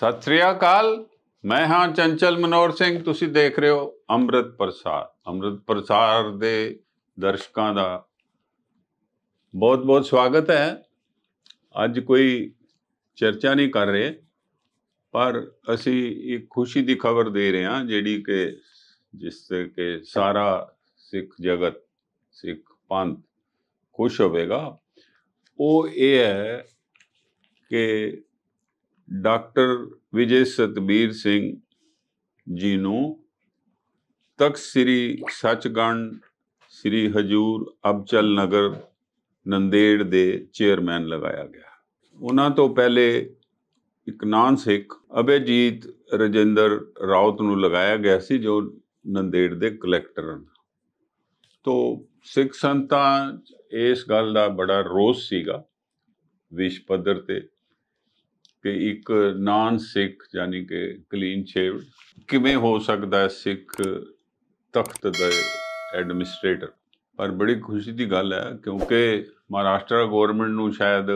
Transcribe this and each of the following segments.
ਸਤਿ ਸ੍ਰੀ ਅਕਾਲ ਮੈਂ ਹਾਂ ਚੰਚਲ ਮਨੋਰ ਸਿੰਘ ਤੁਸੀਂ ਦੇਖ ਰਹੇ ਹੋ ਅੰਮ੍ਰਿਤ ਪ੍ਰਸਾਰ ਅੰਮ੍ਰਿਤ ਪ੍ਰਸਾਰ ਦੇ ਦਰਸ਼ਕਾਂ ਦਾ ਬਹੁਤ-ਬਹੁਤ ਸਵਾਗਤ ਹੈ ਅੱਜ ਕੋਈ ਚਰਚਾ ਨਹੀਂ ਕਰ ਰਹੇ ਪਰ ਅਸੀਂ ਇੱਕ ਖੁਸ਼ੀ ਦੀ ਖਬਰ ਦੇ ਰਹੇ ਹਾਂ ਜਿਹੜੀ ਕਿ ਜਿਸ ਤੇ ਕਿ ਸਾਰਾ ਸਿੱਖ ਜਗਤ ਸਿੱਖ ਪੰਥ ਖੁਸ਼ ਹੋਵੇਗਾ ਉਹ ਇਹ ਹੈ ਕਿ ਡਾਕਟਰ ਵਿਜੇ ਸਤਬੀਰ ਸਿੰਘ ਜੀ ਨੂੰ ਤਖ ਸ੍ਰੀ ਸੱਚਗੰਡ ਸ੍ਰੀ ਹਜੂਰ ਅਬਚਲ ਨਗਰ ਨੰਦੇੜ ਦੇ ਚੇਅਰਮੈਨ ਲਗਾਇਆ ਗਿਆ ਉਹਨਾਂ ਤੋਂ ਪਹਿਲੇ ਇੱਕ ਨਾਨ ਸਿੱਖ ਅਭੇਜੀਤ ਰਜਿੰਦਰ ਰਾਉਤ ਨੂੰ ਲਗਾਇਆ ਗਿਆ ਸੀ ਜੋ ਨੰਦੇੜ ਦੇ ਕਲੈਕਟਰ ਹਨ ਤੋਂ ਸਿੱਖ ਸੰਤਾਂ ਇਸ ਗੱਲ ਦਾ ਬੜਾ ਰੋਸ ਸੀਗਾ ਵਿਸ਼ਪਦਰ ਤੇ ਕਿ ਇੱਕ ਨਾਨ ਸਿੱਖ ਯਾਨੀ ਕਿ ਕਲੀਨ ਸ਼ੇਵ ਕਿਵੇਂ ਹੋ ਸਕਦਾ ਹੈ ਸਿੱਖ ਤਖਤ ਦਾ ਐਡਮਿਨਿਸਟ੍ਰੇਟਰ ਪਰ ਬੜੀ ਖੁਸ਼ੀ ਦੀ ਗੱਲ ਹੈ ਕਿਉਂਕਿ ਮਹਾਰਾਸ਼ਟਰ ਗਵਰਨਮੈਂਟ ਨੂੰ ਸ਼ਾਇਦ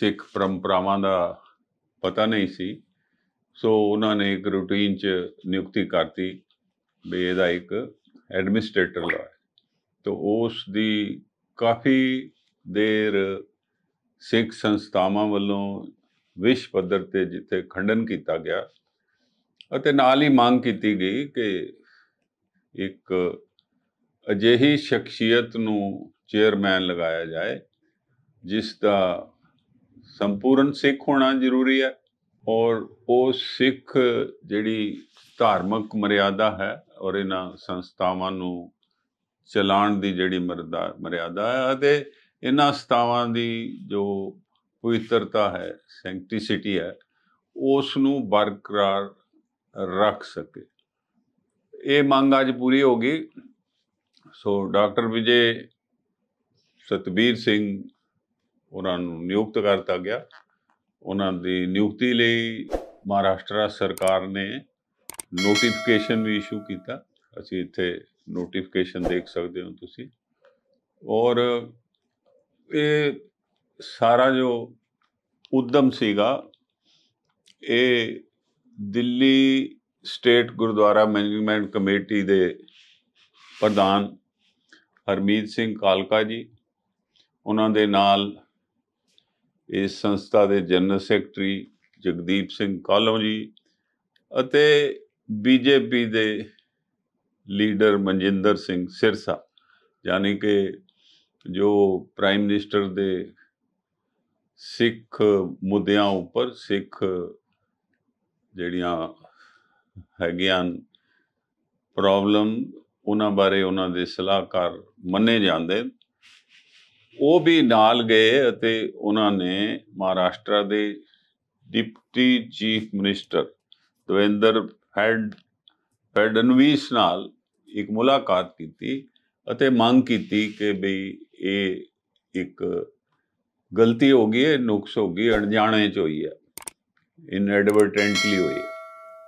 ਸਿੱਖ ਪਰੰਪਰਾਵਾਂ ਦਾ ਪਤਾ ਨਹੀਂ ਸੀ ਸੋ ਉਹਨਾਂ ਨੇ ਇੱਕ ਰੂਟੀਨ 'ਚ ਨਿਯੁਕਤੀ ਕਰਤੀ ਬੇ ਇਹਦਾ ਇੱਕ ਐਡਮਿਨਿਸਟ੍ਰੇਟਰ ਲਾ ਤੋ ਉਸ ਦੀ ਕਾਫੀ ਦੇਰ ਸਿੱਖ ਸੰਸਥਾਵਾਂ ਵੱਲੋਂ ਵਿਸ਼ ਪੱਧਰ ਤੇ ਜਿੱਥੇ ਖੰਡਨ ਕੀਤਾ ਗਿਆ ਅਤੇ ਨਾਲ ਹੀ ਮੰਗ ਕੀਤੀ ਗਈ ਕਿ ਇੱਕ ਅਜਿਹੀ ਸ਼ਖਸੀਅਤ ਨੂੰ ਚੇਅਰਮੈਨ ਲਗਾਇਆ ਜਾਏ ਜਿਸ ਦਾ ਸੰਪੂਰਨ ਸਿੱਖ ਹੋਣਾ ਜ਼ਰੂਰੀ ਹੈ ਔਰ ਉਹ ਸਿੱਖ ਜਿਹੜੀ ਧਾਰਮਿਕ ਮਰਿਆਦਾ ਹੈ ਔਰ ਇਹਨਾਂ ਸੰਸਥਾਵਾਂ ਨੂੰ ਚਲਾਉਣ ਦੀ ਜਿਹੜੀ ਮਰਿਆਦਾ ਹੈ ਅਤੇ ਇਹਨਾਂ ਸਤਾਵਾਂ ਦੀ ਜੋ ਪਵਿੱਤਰਤਾ ਹੈ ਸੈਂਕਟੀਸਿਟੀ ਹੈ ਉਸ ਨੂੰ ਬਰਕਰਾਰ ਰੱਖ ਸਕੇ ਇਹ ਮੰਗ ਅੱਜ ਪੂਰੀ ਹੋ ਗਈ ਸੋ ਡਾਕਟਰ ਵਿਜੇ ਸਤਬੀਰ ਸਿੰਘ ਉਹਨਾਂ ਨੂੰ ਨਿਯੁਕਤ ਕਰਤਾ ਗਿਆ ਉਹਨਾਂ ਦੀ ਨਿਯੁਕਤੀ ਲਈ ਮਹਾਰਾਸ਼ਟਰ ਸਰਕਾਰ ਨੇ ਨੋਟੀਫਿਕੇਸ਼ਨ ਵੀ ਇਸ਼ੂ ਕੀਤਾ ਅਸੀਂ ਇੱਥੇ ਨੋਟੀਫਿਕੇਸ਼ਨ ਦੇਖ ਸਕਦੇ ਹੋ ਤੁਸੀਂ ਔਰ ਇਹ ਸਾਰਾ ਜੋ ਉਦਮ ਸੀਗਾ ਇਹ Delhi state Gurdwara management committee ਦੇ ਪ੍ਰਧਾਨ ਹਰਮੀਤ ਸਿੰਘ ਕਾਲਕਾ ਜੀ ਉਹਨਾਂ ਦੇ ਨਾਲ ਇਸ ਸੰਸਥਾ ਦੇ ਜਨਰਲ ਸੈਕਟਰੀ ਜਗਦੀਪ ਸਿੰਘ ਕਾਲੋਂ ਜੀ ਅਤੇ ਬੀਜੇਪੀ ਦੇ ਲੀਡਰ ਮਨਜਿੰਦਰ ਸਿੰਘ ਸਿਰਸਾ ਯਾਨੀ ਕਿ ਜੋ ਪ੍ਰਾਈਮ ਮਿਨਿਸਟਰ ਦੇ ਸਿੱਖ ਮੁੱਦਿਆਂ ਉੱਪਰ ਸਿੱਖ ਜਿਹੜੀਆਂ ਹੈਗੀਆਂ ਪ੍ਰੋਬਲਮ ਉਹਨਾਂ ਬਾਰੇ ਉਹਨਾਂ ਦੇ ਸਲਾਹਕਾਰ ਮੰਨੇ ਜਾਂਦੇ ਉਹ ਵੀ ਨਾਲ ਗਏ ਅਤੇ ਉਹਨਾਂ ਨੇ ਮਹਾਰਾਸ਼ਟਰ ਦੇ deputy chief minister Devendra Fad Fadnavis ਨਾਲ ਇੱਕ ਮੁਲਾਕਾਤ ਕੀਤੀ ਅਤੇ ਮੰਗ ਕੀਤੀ ਕਿ ਬਈ ਇਹ ਇੱਕ ਗਲਤੀ ਹੋ ਗਈ ਹੈ ਨੁਕਸ ਹੋ ਗਈ ਅਣਜਾਣੇ ਚ ਹੋਈ ਹੈ ਇਨਐਡਵਰਟੈਂਟਲੀ ਹੋਈ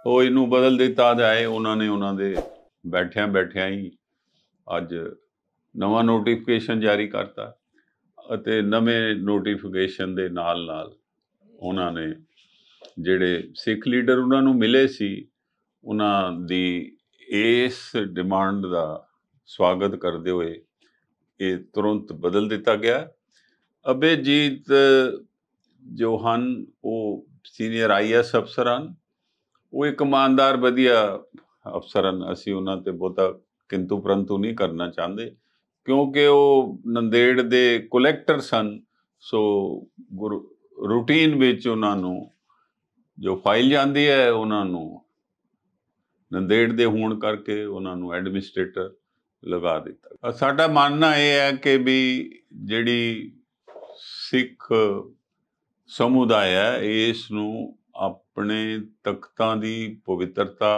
ਉਹ ਇਹਨੂੰ ਬਦਲ ਦਿੱਤਾ ਜਾਏ ਉਹਨਾਂ ਨੇ ਉਹਨਾਂ ਦੇ ਬੈਠਿਆਂ ਬੈਠਿਆਂ ਹੀ ਅੱਜ ਨਵਾਂ ਨੋਟੀਫਿਕੇਸ਼ਨ ਜਾਰੀ ਕਰਤਾ ਅਤੇ ਨਵੇਂ ਨੋਟੀਫਿਕੇਸ਼ਨ ਦੇ ਨਾਲ ਨਾਲ ਉਹਨਾਂ ਨੇ ਜਿਹੜੇ ਸਿੱਖ ਲੀਡਰ ਉਹਨਾਂ ਨੂੰ ਮਿਲੇ ਸੀ ਉਹਨਾਂ ਦੀ ਇਸ ਡਿਮਾਂਡ ਦਾ ਸਵਾਗਤ ਕਰਦੇ ਹੋਏ ਇਹ ਤੁਰੰਤ ਬਦਲ ਦਿੱਤਾ ਗਿਆ ਅਭੇਜੀਤ ਜੋ ਹਨ ਉਹ ਸੀਨੀਅਰ ਆਈਐਸ ਅਫਸਰ ਹਨ ਉਹ ਇੱਕ ਇਮਾਨਦਾਰ ਵਧੀਆ ਅਫਸਰ ਹਨ ਅਸੀਂ ਉਹਨਾਂ ਤੇ ਬਹੁਤਾ ਕਿੰਤੂ ਪਰੰਤੂ ਨਹੀਂ ਕਰਨਾ ਚਾਹੁੰਦੇ ਕਿਉਂਕਿ ਉਹ ਨੰਦੇੜ ਦੇ ਕਲੈਕਟਰ ਸਨ ਸੋ ਰੂਟੀਨ ਵਿੱਚ ਉਹਨਾਂ ਨੂੰ ਜੋ ਫਾਈਲ ਜਾਂਦੀ ਹੈ ਉਹਨਾਂ ਨੂੰ ਨੰਦੇੜ ਦੇ ਹੋਣ ਕਰਕੇ ਉਹਨਾਂ ਨੂੰ ਐਡਮਿਨਿਸਟ੍ਰੇਟਰ ਲਗਾ ਦਿੱਤਾ ਸਾਡਾ ਮੰਨਣਾ ਇਹ ਹੈ ਕਿ ਵੀ ਜਿਹੜੀ ਸਿੱਖ ਸਮੁਦਾਇ ਹੈ ਇਸ ਨੂੰ ਆਪਣੇ ਤਖਤਾਂ ਦੀ ਪਵਿੱਤਰਤਾ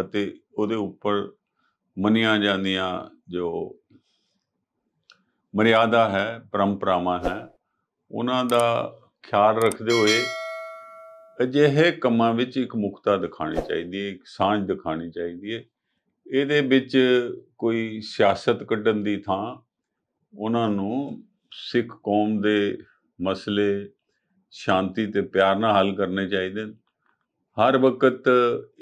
ਅਤੇ ਉਹਦੇ ਉੱਪਰ ਮੰਨੀਆਂ ਜਾਂਦੀਆਂ ਜੋ ਮਰਿਆਦਾ ਹੈ ਪਰੰਪਰਾਵਾਂ ਹੈ ਉਹਨਾਂ ਦਾ ਖਿਆਲ ਰੱਖਦੇ ਹੋਏ ਅਜਿਹੇ ਕੰਮਾਂ ਵਿੱਚ ਇੱਕ ਮੁਕਤਾ ਦਿਖਾਣੀ ਚਾਹੀਦੀ ਹੈ ਇੱਕ ਸਾਂਝ ਦਿਖਾਣੀ ਚਾਹੀਦੀ ਹੈ ਇਹਦੇ ਵਿੱਚ ਕੋਈ ਸਿਆਸਤ ਕੱਢਣ ਦੀ ਥਾਂ ਉਹਨਾਂ ਨੂੰ ਸਿੱਖ ਕੌਮ ਦੇ ਮਸਲੇ ਸ਼ਾਂਤੀ ਤੇ ਪਿਆਰ ਨਾਲ ਹੱਲ ਕਰਨੇ ਚਾਹੀਦੇ ਨੇ ਹਰ ਵਕਤ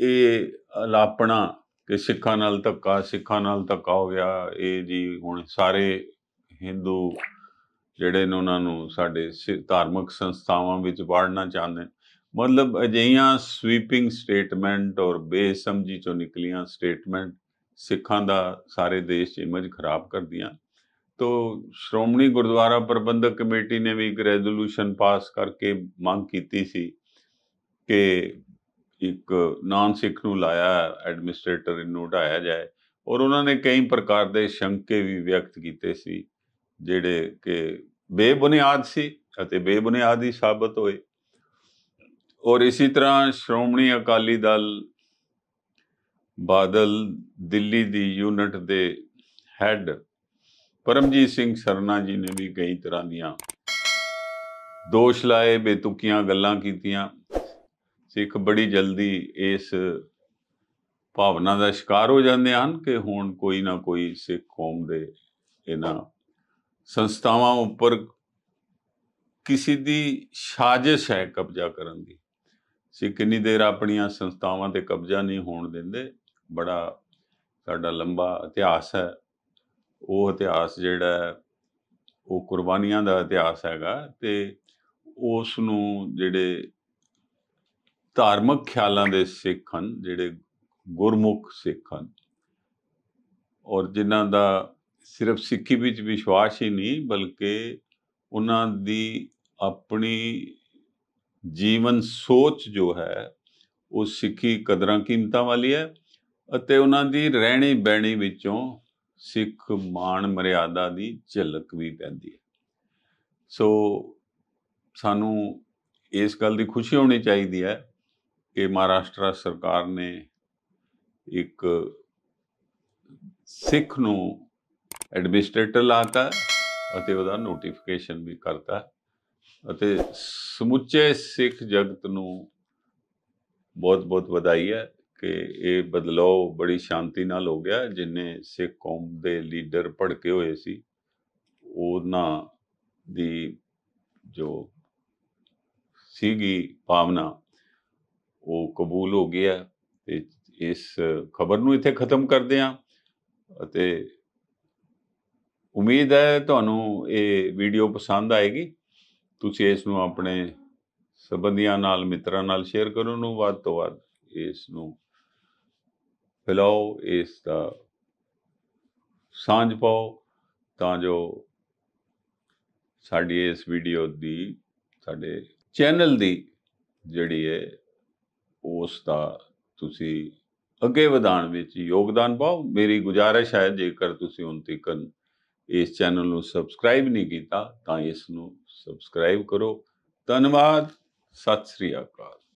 ਇਹ ਲਾਪਣਾ ਕਿ ਸਿੱਖਾਂ ਨਾਲ ਧੱਕਾ ਸਿੱਖਾਂ ਨਾਲ ਧੱਕਾ ਹੋ ਗਿਆ ਇਹ ਜੀ ਹੁਣ ਸਾਰੇ ਹਿੰਦੂ ਜਿਹੜੇ ਨੇ ਉਹਨਾਂ ਨੂੰ ਸਾਡੇ ਧਾਰਮਿਕ ਸੰਸਥਾਵਾਂ ਵਿੱਚ ਵੜਨਾ ਚਾਹੁੰਦੇ ਮਤਲਬ ਅਜਿਹੀਆਂ ਸਵੀਪਿੰਗ ਸਟੇਟਮੈਂਟ ਔਰ ਬੇਸਮਝੀ ਚੋਂ ਨਿਕਲੀਆਂ ਸਟੇਟਮੈਂਟ ਸਿੱਖਾਂ ਦਾ ਸਾਰੇ ਦੇਸ਼ 'ਚ ਇਮੇਜ ਖਰਾਬ ਕਰਦੀਆਂ ਤੋਂ ਸ਼੍ਰੋਮਣੀ ਗੁਰਦੁਆਰਾ ਪ੍ਰਬੰਧਕ ਕਮੇਟੀ ਨੇ ਵੀ ਇੱਕ ਰੈਜ਼ੋਲੂਸ਼ਨ ਪਾਸ ਕਰਕੇ ਮੰਗ ਕੀਤੀ ਸੀ ਕਿ ਇੱਕ ਨਾਨ ਸਿੱਖ ਨੂੰ ਲਾਇਆ ਐਡਮਿਨਿਸਟ੍ਰੇਟਰ ਨੂੰ ਢਾਇਆ ਜਾਏ ਔਰ ਉਹਨਾਂ ਨੇ ਕਈ ਪ੍ਰਕਾਰ ਦੇ ਸ਼ੰਕੇ ਵੀ ਵਿਅਕਤ ਕੀਤੇ ਸੀ ਜਿਹੜੇ ਕਿ ਬੇਬੁਨਿਆਦ ਸੀ ਅਤੇ ਬੇਬੁਨਿਆਦ ਹੀ ਸਾਬਤ ਹੋਏ ਔਰ ਇਸੇ ਤਰ੍ਹਾਂ ਸ਼੍ਰੋਮਣੀ ਅਕਾਲੀ ਦਲ ਬਾਦਲ ਦਿੱਲੀ ਦੀ ਯੂਨਿਟ ਦੇ ਹੈੱਡ ਪਰਮਜੀਤ ਸਿੰਘ ਸਰਨਾ ਜੀ ਨੇ ਵੀ ਕਈ ਤਰ੍ਹਾਂ ਦੀਆਂ ਦੋਸ਼ ਲਾਏ ਬੇਤੁਕੀਆਂ ਗੱਲਾਂ ਕੀਤੀਆਂ ਸਿੱਖ ਬੜੀ ਜਲਦੀ ਇਸ ਭਾਵਨਾ ਦਾ ਸ਼ਿਕਾਰ ਹੋ ਜਾਂਦੇ ਹਨ ਕਿ ਹੁਣ ਕੋਈ ਨਾ ਕੋਈ ਸਿੱਖ ਕੌਮ ਦੇ ਇਹਨਾਂ ਸੰਸਥਾਵਾਂ ਉੱਪਰ ਕਿਸੇ ਦੀ ਸਾਜ਼ਿਸ਼ ਹੈ ਕਬਜ਼ਾ ਕਰਨ ਦੀ ਸਿੱਖ ਕਿੰਨੀ ਦੇਰ ਆਪਣੀਆਂ ਸੰਸਥਾਵਾਂ ਤੇ ਕਬਜ਼ਾ ਨਹੀਂ ਹੋਣ ਦਿੰਦੇ ਬੜਾ ਸਾਡਾ ਲੰਬਾ ਇਤਿਹਾਸ ਹੈ ਉਹ ਇਤਿਹਾਸ ਜਿਹੜਾ ਉਹ ਕੁਰਬਾਨੀਆਂ ਦਾ ਇਤਿਹਾਸ ਹੈਗਾ ਤੇ ਉਸ ਨੂੰ ਜਿਹੜੇ ਧਾਰਮਿਕ ਖਿਆਲਾਂ ਦੇ ਸਿੱਖ ਹਨ ਜਿਹੜੇ ਗੁਰਮੁਖ ਸਿੱਖ ਹਨ ਔਰ ਜਿਨ੍ਹਾਂ ਦਾ ਸਿਰਫ ਸਿੱਖੀ ਵਿੱਚ ਵਿਸ਼ਵਾਸ ਹੀ ਨਹੀਂ ਬਲਕਿ ਉਹਨਾਂ ਦੀ ਆਪਣੀ ਜੀਵਨ ਸੋਚ ਜੋ ਹੈ ਉਹ ਸਿੱਖੀ ਕਦਰਾਂ ਕੀਮਤਾਂ ਵਾਲੀ ਹੈ ਅਤੇ ਉਹਨਾਂ ਦੀ ਰਹਿਣੀ ਬਹਿਣੀ ਵਿੱਚੋਂ ਸਿੱਖ ਮਾਣ ਮਰਿਆਦਾ ਦੀ ਝਲਕ ਵੀ ਪੈਂਦੀ ਹੈ ਸੋ ਸਾਨੂੰ ਇਸ ਗੱਲ ਦੀ ਖੁਸ਼ੀ ਹੋਣੀ ਚਾਹੀਦੀ ਹੈ ਕਿ ਮਹਾਰਾਸ਼ਟਰ ਸਰਕਾਰ ਨੇ ਇੱਕ ਸਿੱਖ ਨੂੰ ਐਡਮਿਨਿਸਟ੍ਰੇਟਰ ਲਾਤਾ ਅਤੇ ਉਹਦਾ ਨੋਟੀਫਿਕੇਸ਼ਨ ਵੀ ਕਰਤਾ ਅਤੇ ਸਮੁੱਚੇ ਸਿੱਖ ਜਗਤ ਨੂੰ ਬਹੁਤ ਬਹੁਤ ਵਧਾਈ ਹੈ ਕਿ ਇਹ ਬਦਲਾਅ ਬੜੀ ਸ਼ਾਂਤੀ ਨਾਲ ਹੋ ਗਿਆ ਜਿਨੇ ਸਿੱਖ ਕੌਮ ਦੇ ਲੀਡਰ ਭੜਕੇ ਹੋਏ ਸੀ ਉਹਨਾਂ ਦੀ ਜੋ ਸੀਗੀ ਭਾਵਨਾ ਉਹ ਕਬੂਲ ਹੋ ਗਿਆ ਤੇ ਇਸ ਖਬਰ ਨੂੰ ਇੱਥੇ ਖਤਮ ਕਰਦੇ ਆਂ ਅਤੇ ਉਮੀਦ ਹੈ ਤੁਹਾਨੂੰ ਇਹ ਵੀਡੀਓ ਪਸੰਦ ਆਏਗੀ ਤੁਸੀਂ ਇਸ ਨੂੰ ਆਪਣੇ ਸਬੰਧੀਆਂ ਨਾਲ ਮਿੱਤਰਾਂ ਨਾਲ ਸ਼ੇਅਰ ਕਰੋ ਨੂੰ ਵੱਧ ਤੋਂ ਵੱਧ ਇਸ ਨੂੰ ਫੈਲਾਓ ਇਸ ਦਾ ਸਾਂਝ ਪਾਓ ਤਾਂ ਜੋ ਸਾਡੀ ਇਸ ਵੀਡੀਓ ਦੀ ਸਾਡੇ ਚੈਨਲ ਦੀ ਜਿਹੜੀ ਹੈ ਉਸ ਦਾ ਤੁਸੀਂ ਅੱਗੇ ਵਧਾਣ ਵਿੱਚ ਯੋਗਦਾਨ ਪਾਓ ਮੇਰੀ ਗੁਜਾਰਿਸ਼ ਹੈ ਜੇਕਰ ਤੁਸੀਂ ਹੁਣ ਤੱਕ ਇਸ ਚੈਨਲ ਨੂੰ ਸਬਸਕ੍ਰਾਈਬ ਨਹੀਂ ਕੀਤਾ ਤਾਂ ਇਸ ਨੂੰ ਸਬਸਕ੍ਰਾਈਬ ਕਰੋ ਧੰਨਵਾਦ ਸਤਿ ਸ੍ਰੀ ਅਕਾਲ